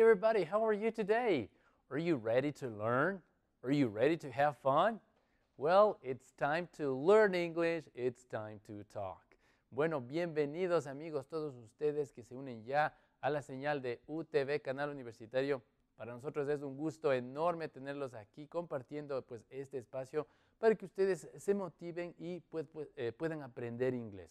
everybody, how are you today? Are you ready to learn? Are you ready to have fun? Well, it's time to learn English, it's time to talk. Bueno, bienvenidos amigos todos ustedes que se unen ya a la señal de UTV Canal Universitario. Para nosotros es un gusto enorme tenerlos aquí compartiendo pues, este espacio para que ustedes se motiven y pues, pues, eh, puedan aprender inglés.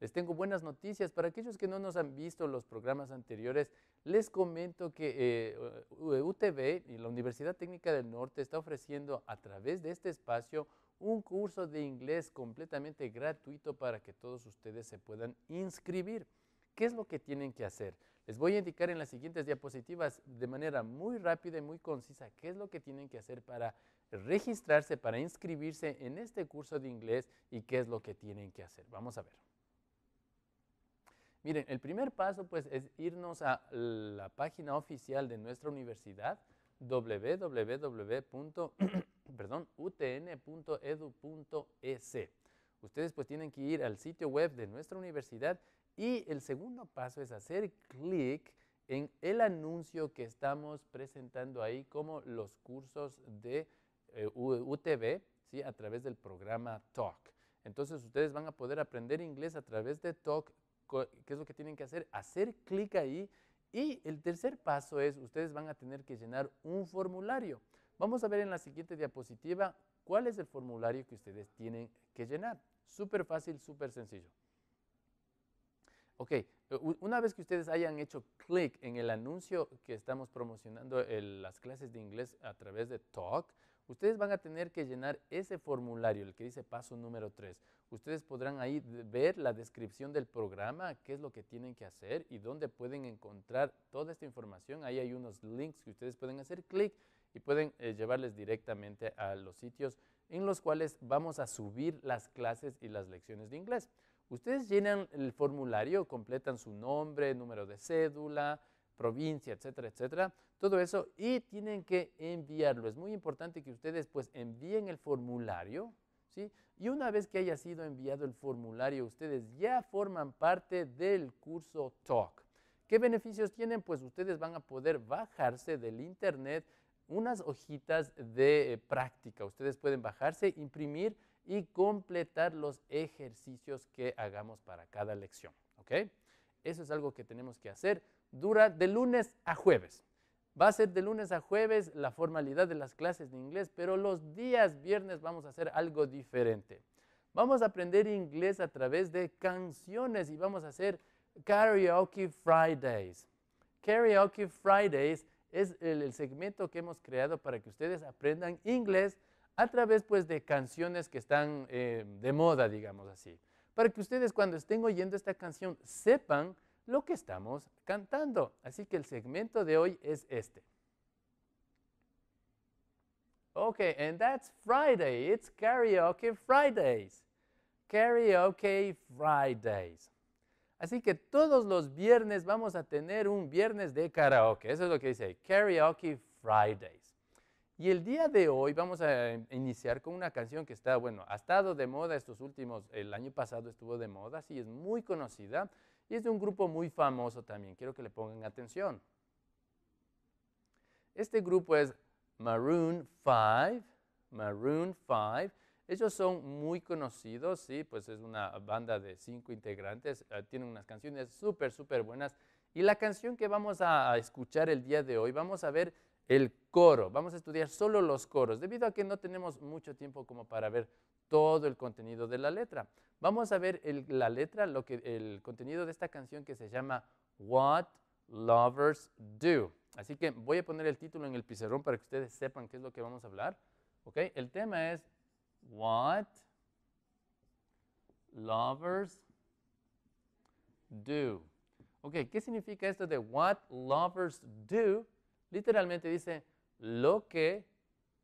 Les tengo buenas noticias. Para aquellos que no nos han visto los programas anteriores, les comento que eh, UTV eh, y la Universidad Técnica del Norte está ofreciendo a través de este espacio un curso de inglés completamente gratuito para que todos ustedes se puedan inscribir. ¿Qué es lo que tienen que hacer? Les voy a indicar en las siguientes diapositivas de manera muy rápida y muy concisa qué es lo que tienen que hacer para registrarse, para inscribirse en este curso de inglés y qué es lo que tienen que hacer. Vamos a ver. Miren, el primer paso pues es irnos a la página oficial de nuestra universidad, www.utn.edu.es. Ustedes pues tienen que ir al sitio web de nuestra universidad y el segundo paso es hacer clic en el anuncio que estamos presentando ahí como los cursos de eh, UTB ¿sí? a través del programa TALK. Entonces ustedes van a poder aprender inglés a través de TALK ¿Qué es lo que tienen que hacer? Hacer clic ahí. Y el tercer paso es, ustedes van a tener que llenar un formulario. Vamos a ver en la siguiente diapositiva cuál es el formulario que ustedes tienen que llenar. Súper fácil, súper sencillo. Ok, una vez que ustedes hayan hecho clic en el anuncio que estamos promocionando las clases de inglés a través de Talk, Ustedes van a tener que llenar ese formulario, el que dice paso número 3. Ustedes podrán ahí ver la descripción del programa, qué es lo que tienen que hacer y dónde pueden encontrar toda esta información. Ahí hay unos links que ustedes pueden hacer clic y pueden eh, llevarles directamente a los sitios en los cuales vamos a subir las clases y las lecciones de inglés. Ustedes llenan el formulario, completan su nombre, número de cédula, provincia, etcétera, etcétera, todo eso y tienen que enviarlo. Es muy importante que ustedes pues envíen el formulario, ¿sí? Y una vez que haya sido enviado el formulario, ustedes ya forman parte del curso TALK. ¿Qué beneficios tienen? Pues ustedes van a poder bajarse del internet unas hojitas de eh, práctica. Ustedes pueden bajarse, imprimir y completar los ejercicios que hagamos para cada lección, ¿ok? Eso es algo que tenemos que hacer dura de lunes a jueves. Va a ser de lunes a jueves la formalidad de las clases de inglés, pero los días viernes vamos a hacer algo diferente. Vamos a aprender inglés a través de canciones y vamos a hacer Karaoke Fridays. Karaoke Fridays es el, segmento que hemos creado para que ustedes aprendan inglés a través pues, de canciones que están eh, de moda, digamos así. Para que ustedes cuando estén oyendo esta canción sepan lo que estamos cantando. Así que el segmento de hoy es este. OK. and that's Friday. It's Karaoke Fridays. Karaoke Fridays. Así que todos los viernes vamos a tener un viernes de karaoke. Eso es lo que dice Karaoke Fridays. Y el día de hoy vamos a iniciar con una canción que está, bueno, ha estado de moda estos últimos, el año pasado estuvo de moda, sí, es muy conocida. Y es de un grupo muy famoso también, quiero que le pongan atención. Este grupo es Maroon 5, Maroon 5. Ellos son muy conocidos, sí, pues es una banda de cinco integrantes, eh, tienen unas canciones súper, súper buenas. Y la canción que vamos a escuchar el día de hoy, vamos a ver el coro, vamos a estudiar solo los coros, debido a que no tenemos mucho tiempo como para ver todo el contenido de la letra. Vamos a ver la letra, lo que, el contenido de esta canción que se llama What Lovers Do. Así que voy a poner el título en el pizarrón para que ustedes sepan qué es lo que vamos a hablar. Okay. El tema es What Lovers Do. Ok, ¿qué significa esto de What Lovers Do? Literalmente dice lo que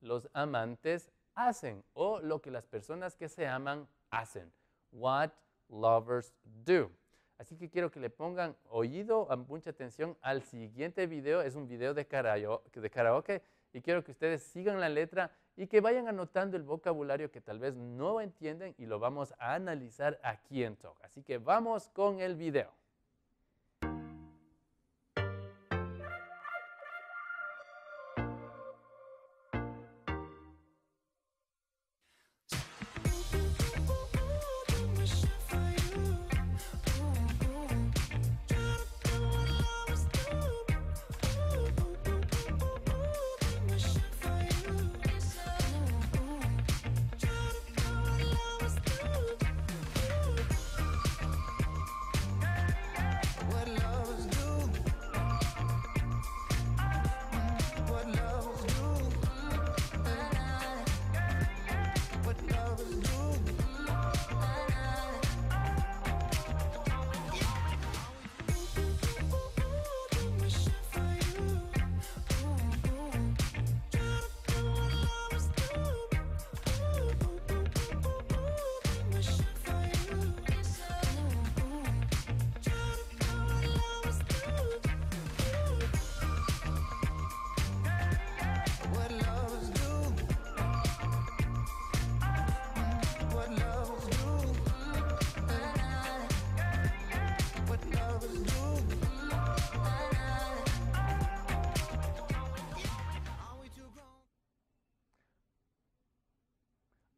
los amantes hacen o lo que las personas que se aman hacen. What lovers do. Así que quiero que le pongan oído, mucha atención al siguiente video. Es un video de karaoke, de karaoke y quiero que ustedes sigan la letra y que vayan anotando el vocabulario que tal vez no entienden y lo vamos a analizar aquí en Talk. Así que vamos con el video.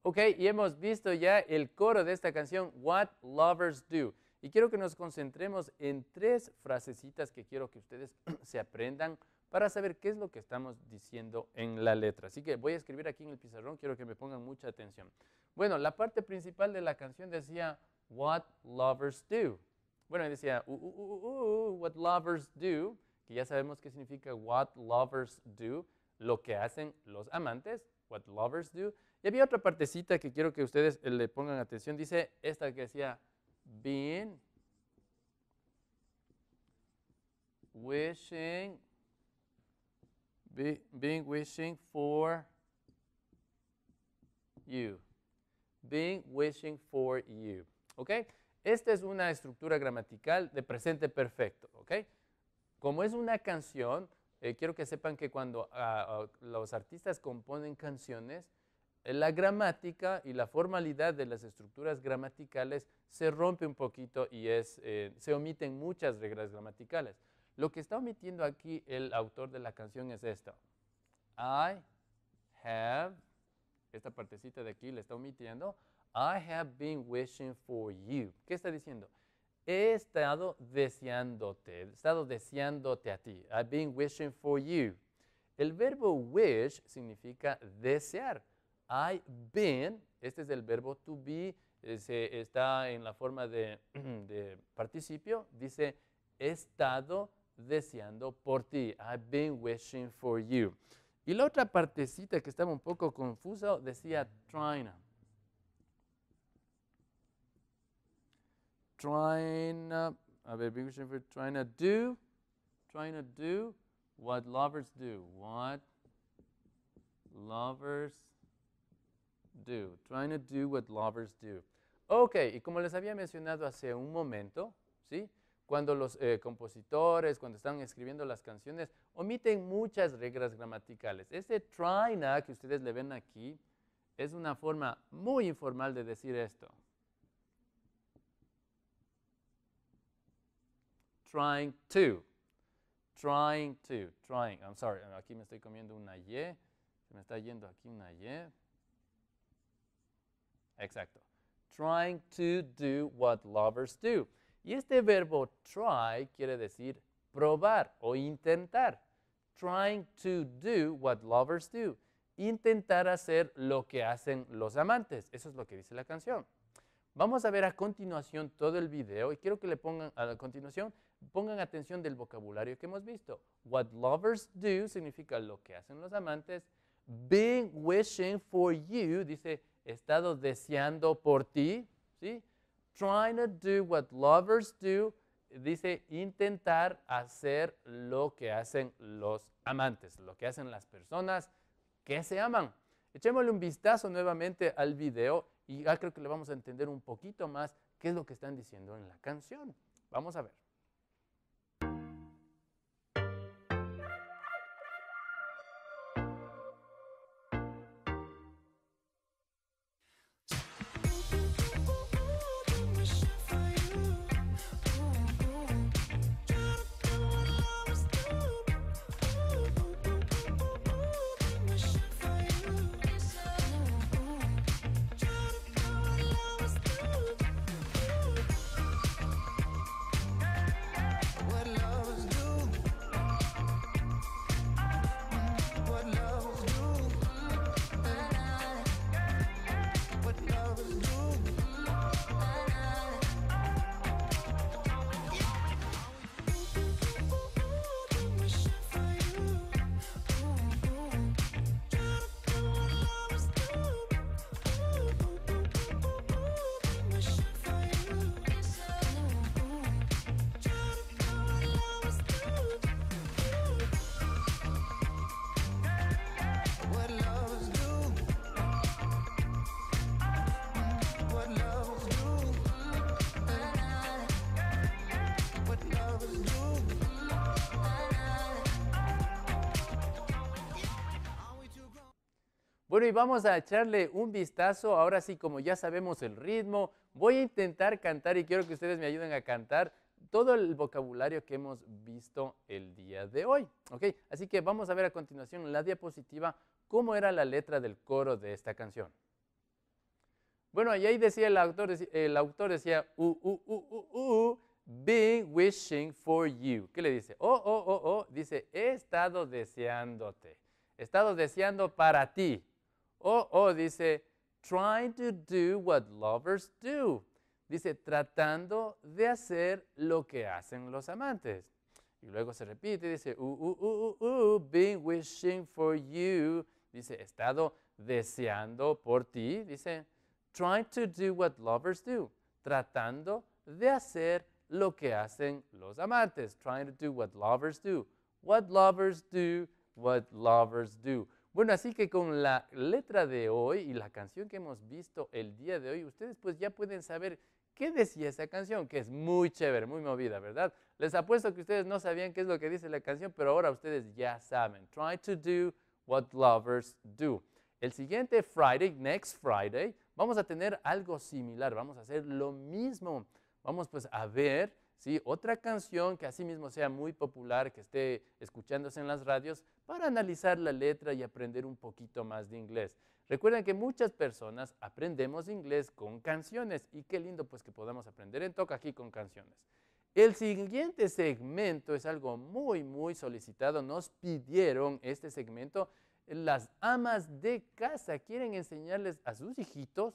Ok, y hemos visto ya el coro de esta canción, What Lovers Do. Y quiero que nos concentremos en tres frasecitas que quiero que ustedes se aprendan para saber qué es lo que estamos diciendo en la letra. Así que voy a escribir aquí en el pizarrón, quiero que me pongan mucha atención. Bueno, la parte principal de la canción decía, What Lovers Do. Bueno, decía, uh uh, uh, uh, uh, What Lovers Do, que ya sabemos qué significa What Lovers Do, lo que hacen los amantes, What Lovers Do. Y había otra partecita que quiero que ustedes eh, le pongan atención. Dice esta que decía, being, wishing, being wishing for you. Being wishing for you. ¿Ok? Esta es una estructura gramatical de presente perfecto. ¿Ok? Como es una canción, eh, quiero que sepan que cuando ah, ah, los artistas componen canciones, la gramática y la formalidad de las estructuras gramaticales se rompe un poquito y eh, se omiten muchas reglas gramaticales. Lo que está omitiendo aquí el autor de la canción es esto. I have, esta partecita de aquí le está omitiendo, I have been wishing for you. ¿Qué está diciendo? He estado deseándote, he estado deseándote a ti. I've been wishing for you. El verbo wish significa desear. I've been, este es el verbo to be, eh, está en la forma de, participio, dice he estado deseando por ti, I've been wishing for you. Y la otra partecita que estaba un poco confusa decía trying. Trying, I've been wishing for trying to do, trying to do what lovers do, what lovers do, trying to do what lovers do. Ok, y como les había mencionado hace un momento, ¿sí? cuando los eh, compositores, cuando están escribiendo las canciones, omiten muchas reglas gramaticales. Este trying que ustedes le ven aquí es una forma muy informal de decir esto. Trying to, trying to, trying. I'm sorry, aquí me estoy comiendo una Y, se me está yendo aquí una Y. Exacto. Trying to do what lovers do. Y este verbo try quiere decir probar o intentar. Trying to do what lovers do. Intentar hacer lo que hacen los amantes. Eso es lo que dice la canción. Vamos a ver a continuación todo el video y quiero que le pongan a continuación, pongan atención del vocabulario que hemos visto. What lovers do significa lo que hacen los amantes. Being wishing for you dice he estado deseando por ti, ¿sí? Trying to do what lovers do, dice intentar hacer lo que hacen los amantes, lo que hacen las personas que se aman. Echémosle un vistazo nuevamente al video y ya creo que le vamos a entender un poquito más qué es lo que están diciendo en la canción. Vamos a ver. Bueno, y vamos a echarle un vistazo. Ahora sí, como ya sabemos el ritmo, voy a intentar cantar y quiero que ustedes me ayuden a cantar todo el vocabulario que hemos visto el día de hoy. ¿Ok? Así que vamos a ver a continuación en la diapositiva cómo era la letra del coro de esta canción. Bueno, y ahí decía el autor, el autor decía, being wishing for you. ¿Qué le dice? Oh, oh, oh, oh, dice, he estado deseándote. He estado deseando para ti. Oh, oh! dice, trying to do what lovers do. Dice, tratando de hacer lo que hacen los amantes. Y luego se repite, dice, uh, uh, uh, uh, been wishing for you. Dice, he estado deseando por ti. Dice, trying to do what lovers do. Tratando de hacer lo que hacen los amantes. Trying to do what lovers do. What lovers do, what lovers do. Bueno, así que con la letra de hoy y la canción que hemos visto el día de hoy, ustedes pues ya pueden saber qué decía esa canción, que es muy chévere, muy movida, ¿verdad? Les apuesto que ustedes no sabían qué es lo que dice la canción, pero ahora ustedes ya saben. Try to do what lovers do. El siguiente Friday, next Friday, vamos a tener algo similar, vamos a hacer lo mismo. Vamos pues a ver ¿sí? otra canción que asimismo sea muy popular, que esté escuchándose en las radios, para analizar la letra y aprender un poquito más de inglés. Recuerden que muchas personas aprendemos inglés con canciones y qué lindo pues que podamos aprender en Toca aquí con canciones. El siguiente segmento es algo muy, muy solicitado. Nos pidieron este segmento. Las amas de casa quieren enseñarles a sus hijitos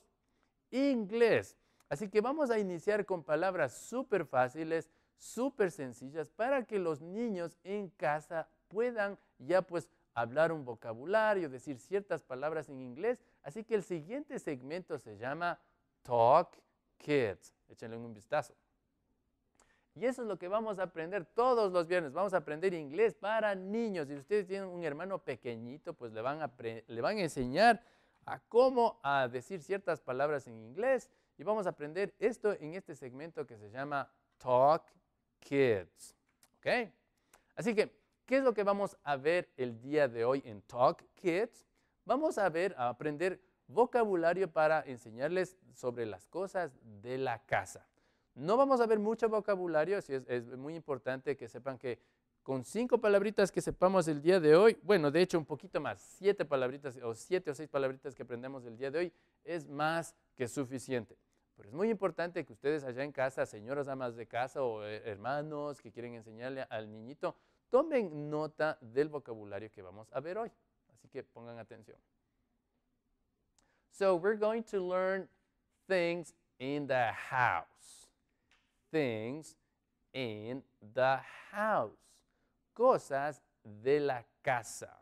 inglés. Así que vamos a iniciar con palabras súper fáciles, súper sencillas, para que los niños en casa puedan ya pues hablar un vocabulario, decir ciertas palabras en inglés. Así que el siguiente segmento se llama Talk Kids. Échenle un vistazo. Y eso es lo que vamos a aprender todos los viernes. Vamos a aprender inglés para niños. Si ustedes tienen un hermano pequeñito, pues le van a, enseñar a cómo a decir ciertas palabras en inglés y vamos a aprender esto en este segmento que se llama Talk Kids. ¿Ok? Así que, ¿qué es lo que vamos a ver el día de hoy en Talk Kids? Vamos a ver, a aprender vocabulario para enseñarles sobre las cosas de la casa. No vamos a ver mucho vocabulario, si es, es muy importante que sepan que con cinco palabritas que sepamos el día de hoy, bueno, de hecho un poquito más, siete palabritas o siete o seis palabritas que aprendemos el día de hoy, es más que suficiente. Pero es muy importante que ustedes allá en casa, señoras amas de casa o eh, hermanos que quieren enseñarle al niñito, tomen nota del vocabulario que vamos a ver hoy. Así que pongan atención. So we're going to learn things in the house. Things in the house. Cosas de la casa.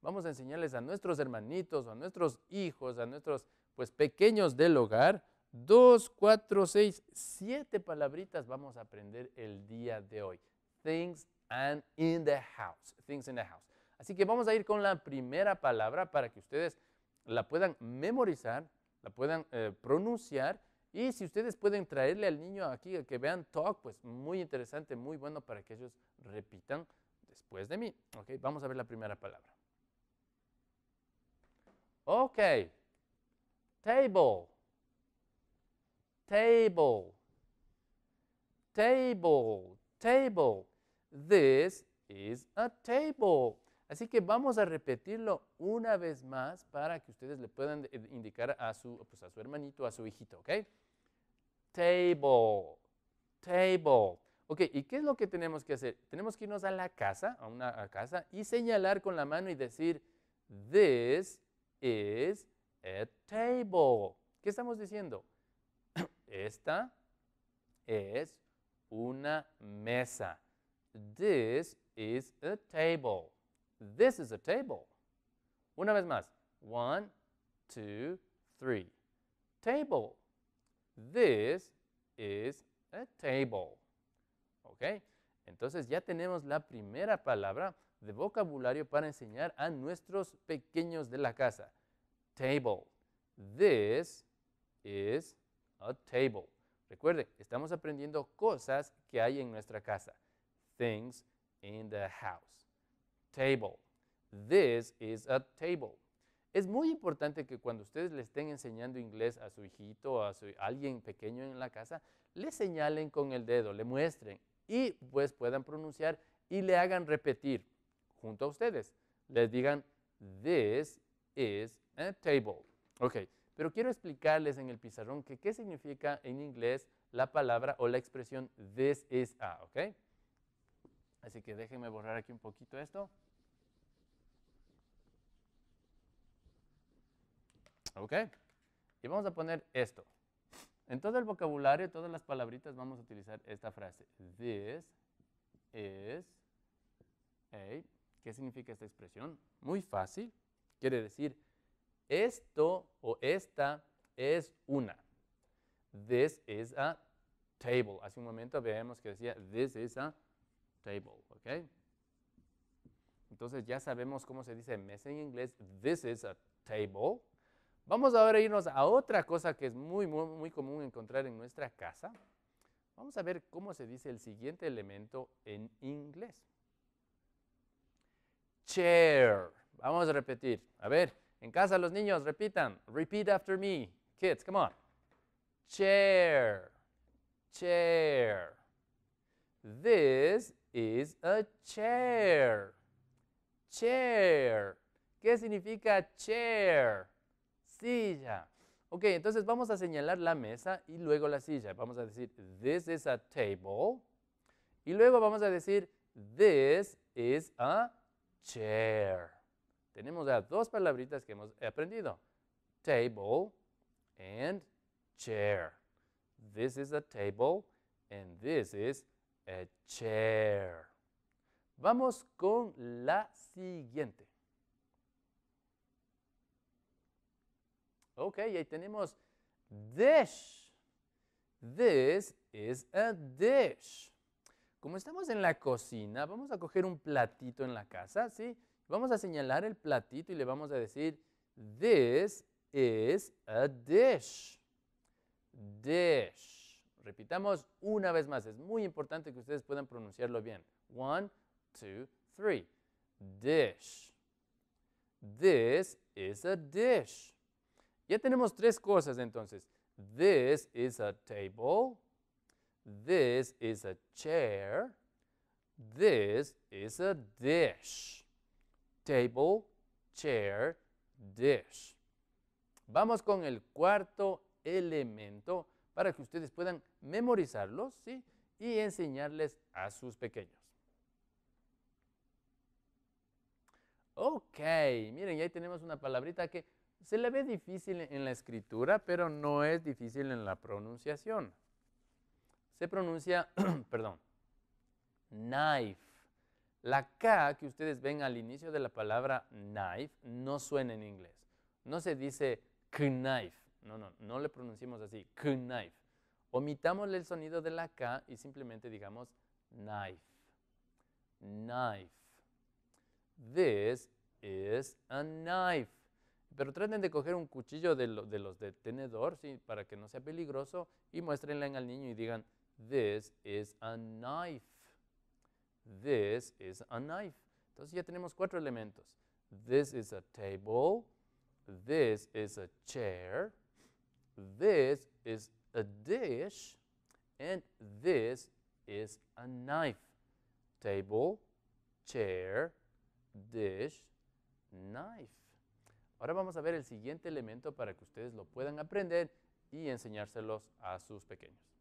Vamos a enseñarles a nuestros hermanitos, a nuestros hijos, a nuestros pues pequeños del hogar, Dos, cuatro, seis, siete palabritas vamos a aprender el día de hoy. Things and in the house. Things in the house. Así que vamos a ir con la primera palabra para que ustedes la puedan memorizar, la puedan eh, pronunciar y si ustedes pueden traerle al niño aquí que vean talk, pues muy interesante, muy bueno para que ellos repitan después de mí. Ok, vamos a ver la primera palabra. Ok, table table, table, table. This is a table. Así que vamos a repetirlo una vez más para que ustedes le puedan eh, indicar pues, a su, hermanito, a su hijito, ¿ok? Table, table. Ok, ¿y qué es lo que tenemos que hacer? Tenemos que irnos a la casa, a una casa, y señalar con la mano y decir, this is a table. ¿Qué estamos diciendo? Esta es una mesa. This is a table. This is a table. Una vez más. One, two, three. Table. This is a table. ¿Ok? Entonces ya tenemos la primera palabra de vocabulario para enseñar a nuestros pequeños de la casa. Table. This is table a table. Recuerde, estamos aprendiendo cosas que hay en nuestra casa. Things in the house. Table. This is a table. Es muy importante que cuando ustedes le estén enseñando inglés a su hijito, o a alguien pequeño en la casa, le señalen con el dedo, le muestren y pues puedan pronunciar y le hagan repetir junto a ustedes. Les digan, this is a table. Okay. Pero quiero explicarles en el pizarrón que qué significa en inglés la palabra o la expresión this is a, ¿ok? Así que déjenme borrar aquí un poquito esto. ¿Ok? Y vamos a poner esto. En todo el vocabulario, todas las palabritas, vamos a utilizar esta frase. This is a. ¿Qué significa esta expresión? Muy fácil. Quiere decir esto o esta es una. This is a table. Hace un momento veíamos que decía this is a table, ¿ok? Entonces ya sabemos cómo se dice mesa en inglés. This is a table. Vamos ahora a irnos a otra cosa que es muy, muy, muy común encontrar en nuestra casa. Vamos a ver cómo se dice el siguiente elemento en inglés. Chair. Vamos a repetir. A ver, en casa los niños repitan, repeat after me. Kids, come on. Chair, chair. This is a chair. Chair. ¿Qué significa chair? Silla. Ok, entonces vamos a señalar la mesa y luego la silla. Vamos a decir, this is a table. Y luego vamos a decir, this is a chair. Tenemos las dos palabritas que hemos aprendido. Table and chair. This is a table and this is a chair. Vamos con la siguiente. Ok, ahí tenemos dish. This is a dish. Como estamos en la cocina, vamos a coger un platito en la casa, ¿sí? sí Vamos a señalar el platito y le vamos a decir, this is a dish. Dish. Repitamos una vez más. Es muy importante que ustedes puedan pronunciarlo bien. One, two, three. Dish. This is a dish. Ya tenemos tres cosas entonces. This is a table. This is a chair. This is a dish table, chair, dish. Vamos con el cuarto elemento para que ustedes puedan memorizarlos ¿sí? y enseñarles a sus pequeños. Ok, miren, y ahí tenemos una palabrita que se le ve difícil en la escritura, pero no es difícil en la pronunciación. Se pronuncia, perdón, knife. La K que ustedes ven al inicio de la palabra knife no suena en inglés. No se dice knife. No, no, no le pronunciamos así, knife. Omitámosle el sonido de la K y simplemente digamos knife. Knife. This is a knife. Pero traten de coger un cuchillo de, los de tenedor para que no sea peligroso y muéstrenle al niño y digan, this is a knife. This is a knife. Entonces ya tenemos cuatro elementos. This is a table. This is a chair. This is a dish. And this is a knife. Table, chair, dish, knife. Ahora vamos a ver el siguiente elemento para que ustedes lo puedan aprender y enseñárselos a sus pequeños.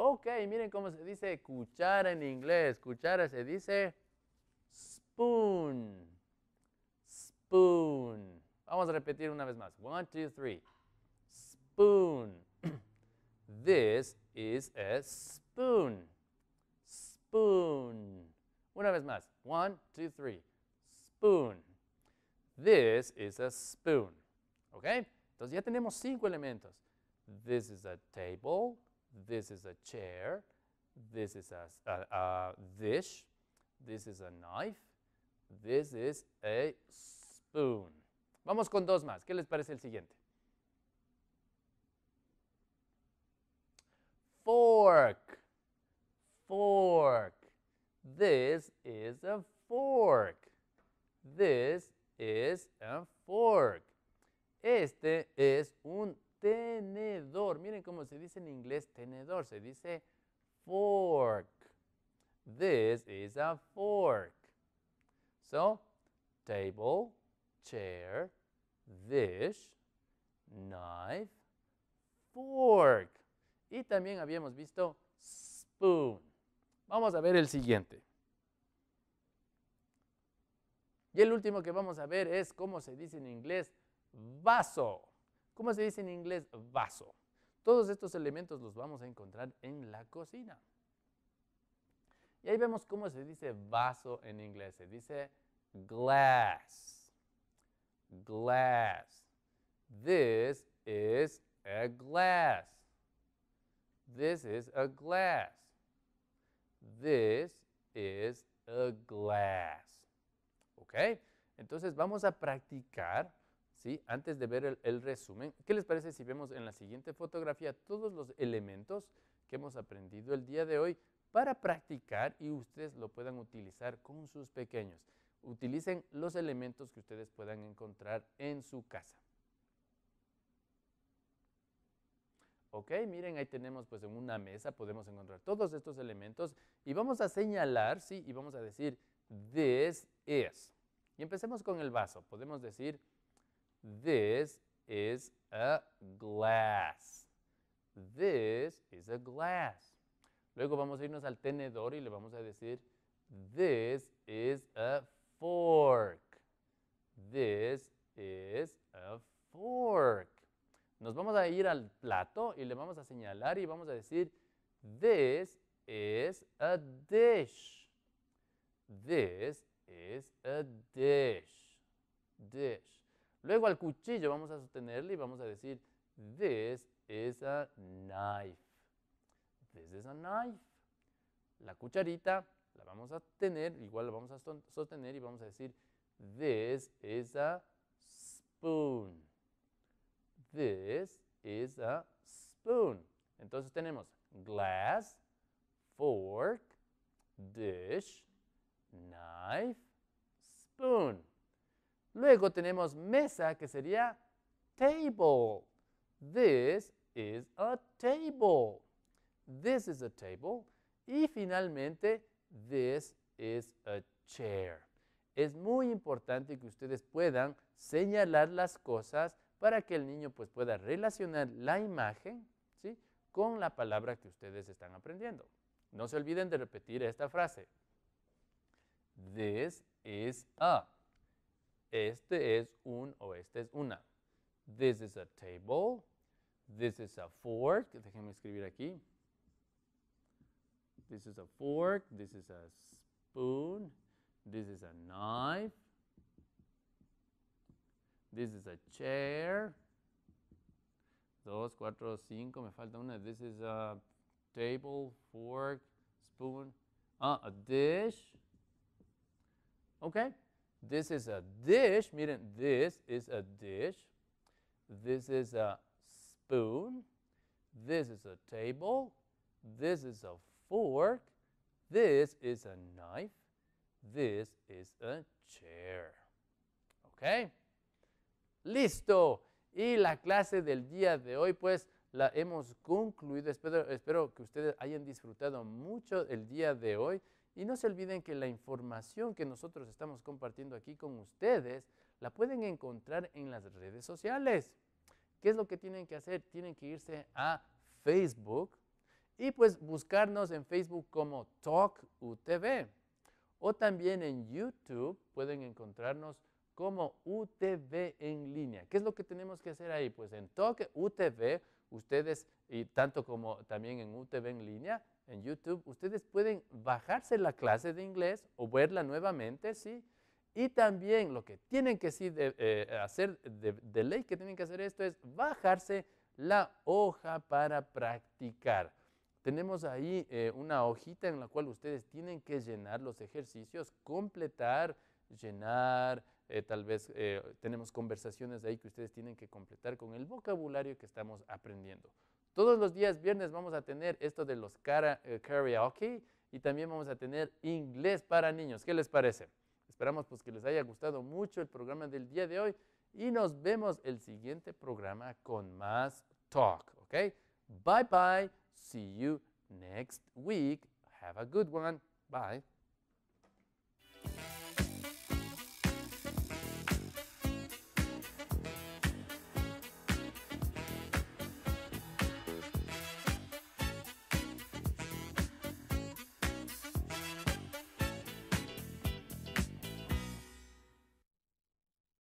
Ok, miren cómo se dice cuchara en inglés. Cuchara se dice spoon. Spoon. Vamos a repetir una vez más. One, two, three. Spoon. This is a spoon. Spoon. Una vez más. One, two, three. Spoon. This is a spoon. ¿Ok? Entonces ya tenemos cinco elementos. This is a table. This is a chair. This is a, a, a dish. This is a knife. This is a spoon. Vamos con dos más. ¿Qué les parece el siguiente? Fork. Fork. This is a fork. This is a fork. Este es un tenedor. Miren cómo se dice en inglés tenedor. Se dice fork. This is a fork. So, table, chair, dish, knife, fork. Y también habíamos visto spoon. Vamos a ver el siguiente. Y el último que vamos a ver es cómo se dice en inglés vaso. ¿Cómo se dice en inglés? Vaso. Todos estos elementos los vamos a encontrar en la cocina. Y ahí vemos cómo se dice vaso en inglés. Se dice glass. Glass. This is a glass. This is a glass. This is a glass. ¿Ok? Entonces vamos a practicar antes de ver el, el resumen. ¿Qué les parece si vemos en la siguiente fotografía todos los elementos que hemos aprendido el día de hoy para practicar y ustedes lo puedan utilizar con sus pequeños? Utilicen los elementos que ustedes puedan encontrar en su casa. Ok, miren, ahí tenemos pues en una mesa, podemos encontrar todos estos elementos y vamos a señalar, sí, y vamos a decir, this is. Y empecemos con el vaso, podemos decir, This is a glass. This is a glass. Luego vamos a irnos al tenedor y le vamos a decir, this is a fork. This is a fork. Nos vamos a ir al plato y le vamos a señalar y vamos a decir, this is a dish. This is a dish. Dish. Luego al cuchillo vamos a sostenerle y vamos a decir, this is a knife. This is a knife. La cucharita la vamos a tener, igual la vamos a sostener y vamos a decir, this is a spoon. This is a spoon. Entonces tenemos glass, fork, dish, knife, spoon. Luego tenemos mesa, que sería table. This is a table. This is a table. Y finalmente, this is a chair. Es muy importante que ustedes puedan señalar las cosas para que el niño pues, pueda relacionar la imagen ¿sí? con la palabra que ustedes están aprendiendo. No se olviden de repetir esta frase. This is a. Este es un o esta es una. This is a table. This is a fork. Déjenme escribir aquí. This is a fork. This is a spoon. This is a knife. This is a chair. Dos, cuatro, cinco. Me falta una. This is a table, fork, spoon. Ah, a dish. Okay. This is a dish, Miren, this is a dish. This is a spoon. This is a table. This is a fork. This is a knife. This is a chair. ¿Ok? Listo. Y la clase del día de hoy, pues, la hemos concluido. espero que ustedes hayan disfrutado mucho el día de hoy. Y no se olviden que la información que nosotros estamos compartiendo aquí con ustedes la pueden encontrar en las redes sociales. ¿Qué es lo que tienen que hacer? Tienen que irse a Facebook y pues buscarnos en Facebook como Talk UTV. O también en YouTube pueden encontrarnos como UTV en línea. ¿Qué es lo que tenemos que hacer ahí? Pues en Talk UTV, ustedes, y tanto como también en UTV en línea, en YouTube, ustedes pueden bajarse la clase de inglés o verla nuevamente, ¿sí? Y también lo que tienen que eh, hacer de, ley que tienen que hacer esto es bajarse la hoja para practicar. Tenemos ahí eh, una hojita en la cual ustedes tienen que llenar los ejercicios, completar, llenar, eh, tal vez tenemos conversaciones ahí que ustedes tienen que completar con el vocabulario que estamos aprendiendo. Todos los días viernes vamos a tener esto de los eh, karaoke y también vamos a tener inglés para niños. ¿Qué les parece? Esperamos pues que les haya gustado mucho el programa del día de hoy y nos vemos el siguiente programa con más talk, ¿ok? Bye bye. See you next week. Have a good one. Bye.